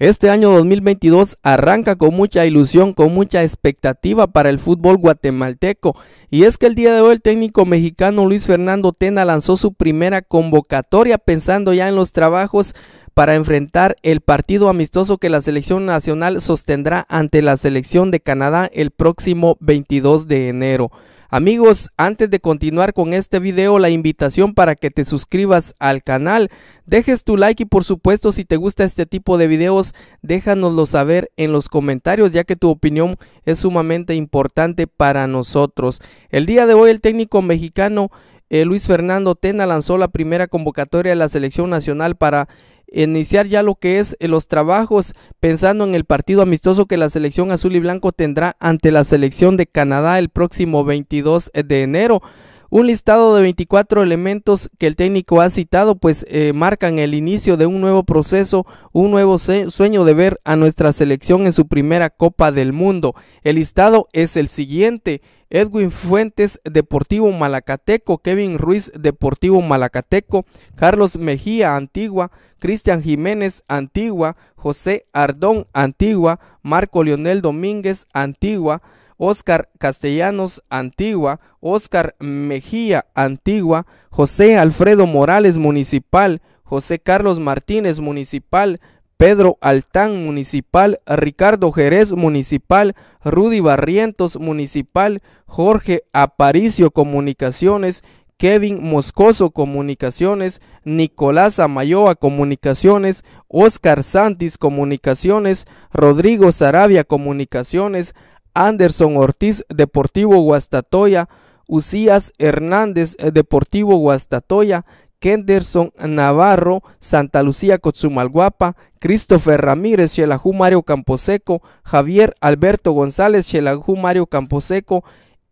Este año 2022 arranca con mucha ilusión, con mucha expectativa para el fútbol guatemalteco. Y es que el día de hoy el técnico mexicano Luis Fernando Tena lanzó su primera convocatoria pensando ya en los trabajos para enfrentar el partido amistoso que la selección nacional sostendrá ante la selección de Canadá el próximo 22 de enero. Amigos, antes de continuar con este video, la invitación para que te suscribas al canal, dejes tu like y por supuesto si te gusta este tipo de videos, déjanoslo saber en los comentarios ya que tu opinión es sumamente importante para nosotros. El día de hoy el técnico mexicano eh, Luis Fernando Tena lanzó la primera convocatoria de la selección nacional para iniciar ya lo que es eh, los trabajos pensando en el partido amistoso que la selección azul y blanco tendrá ante la selección de Canadá el próximo 22 eh, de enero. Un listado de 24 elementos que el técnico ha citado pues eh, marcan el inicio de un nuevo proceso, un nuevo sueño de ver a nuestra selección en su primera Copa del Mundo. El listado es el siguiente. Edwin Fuentes, Deportivo Malacateco, Kevin Ruiz, Deportivo Malacateco, Carlos Mejía, Antigua, Cristian Jiménez, Antigua, José Ardón, Antigua, Marco Leonel Domínguez, Antigua, Oscar Castellanos Antigua, Oscar Mejía Antigua, José Alfredo Morales Municipal, José Carlos Martínez Municipal, Pedro Altán Municipal, Ricardo Jerez Municipal, Rudy Barrientos Municipal, Jorge Aparicio Comunicaciones, Kevin Moscoso Comunicaciones, Nicolás Amayoa Comunicaciones, Oscar Santis Comunicaciones, Rodrigo Sarabia Comunicaciones, Anderson Ortiz Deportivo Guastatoya, Usías Hernández Deportivo Guastatoya, Kenderson Navarro, Santa Lucía Cotzumalguapa, Christopher Ramírez, Xelajú Mario Camposeco, Javier Alberto González, Xelajú Mario Camposeco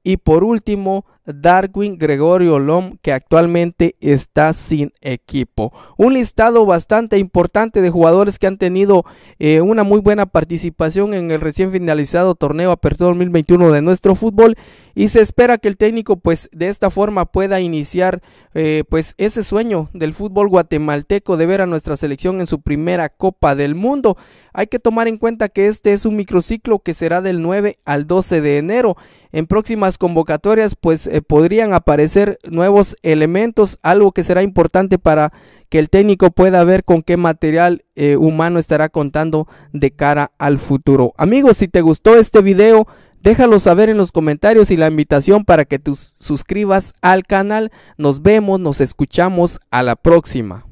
y por último Darwin Gregorio Lom, que actualmente está sin equipo. Un listado bastante importante de jugadores que han tenido eh, una muy buena participación en el recién finalizado torneo Apertura 2021 de nuestro fútbol y se espera que el técnico pues de esta forma pueda iniciar eh, pues ese sueño del fútbol guatemalteco de ver a nuestra selección en su primera Copa del Mundo. Hay que tomar en cuenta que este es un microciclo que será del 9 al 12 de enero. En próximas convocatorias pues eh, podrían aparecer nuevos elementos, algo que será importante para que el técnico pueda ver con qué material eh, humano estará contando de cara al futuro. Amigos, si te gustó este video, déjalo saber en los comentarios y la invitación para que te suscribas al canal. Nos vemos, nos escuchamos a la próxima.